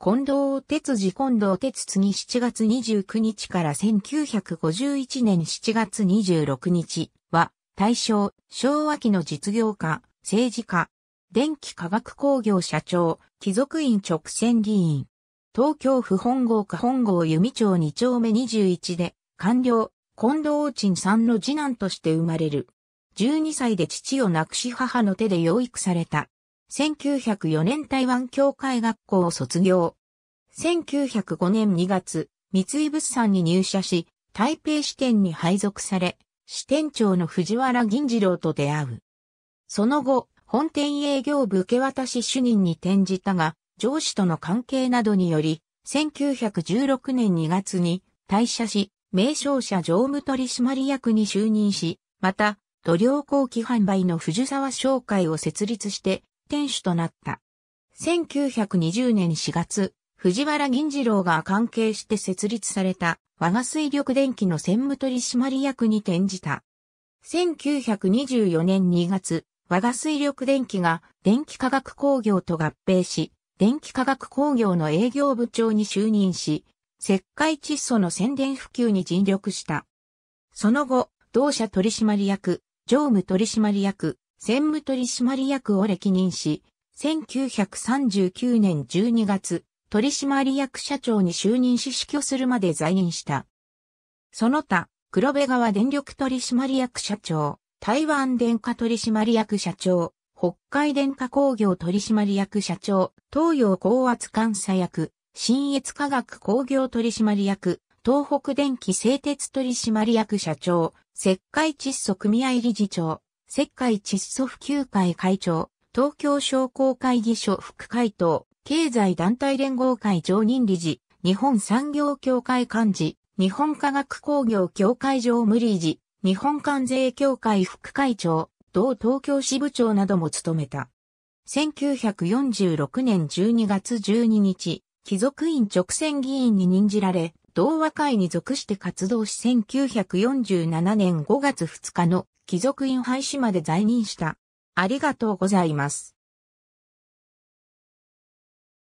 近藤哲次近藤哲次7月29日から1951年7月26日は、大正、昭和期の実業家、政治家、電気化学工業社長、貴族院直線議員、東京府本郷下本郷弓町2丁目21で、官僚、近藤鎮さんの次男として生まれる。12歳で父を亡くし母の手で養育された。1904年台湾協会学校を卒業。1905年2月、三井物産に入社し、台北支店に配属され、支店長の藤原銀次郎と出会う。その後、本店営業部受け渡し主任に転じたが、上司との関係などにより、1916年2月に退社し、名称者常務取締役に就任し、また、土量後期販売の藤沢商会を設立して、店主となった。1920年4月、藤原銀次郎が関係して設立された我が水力電機の専務取締役に転じた。1924年2月、我が水力電機が電気化学工業と合併し、電気化学工業の営業部長に就任し、石灰窒素の宣伝普及に尽力した。その後、同社取締役、常務取締役、専務取締役を歴任し、1939年12月、取締役社長に就任し死去するまで在任した。その他、黒部川電力取締役社長、台湾電化取締役社長、北海電化工業取締役社長、東洋高圧監査役、新越化学工業取締役、東北電気製鉄取締役社長、石灰窒素組合理事長、石灰窒素普及会会長、東京商工会議所副会頭、経済団体連合会常任理事、日本産業協会幹事、日本科学工業協会常務理事、日本関税協会副会長、同東京支部長なども務めた。1946年12月12日、貴族院直選議員に任じられ、同和会に属して活動し1947年5月2日の貴族院廃止まで在任した。ありがとうございます。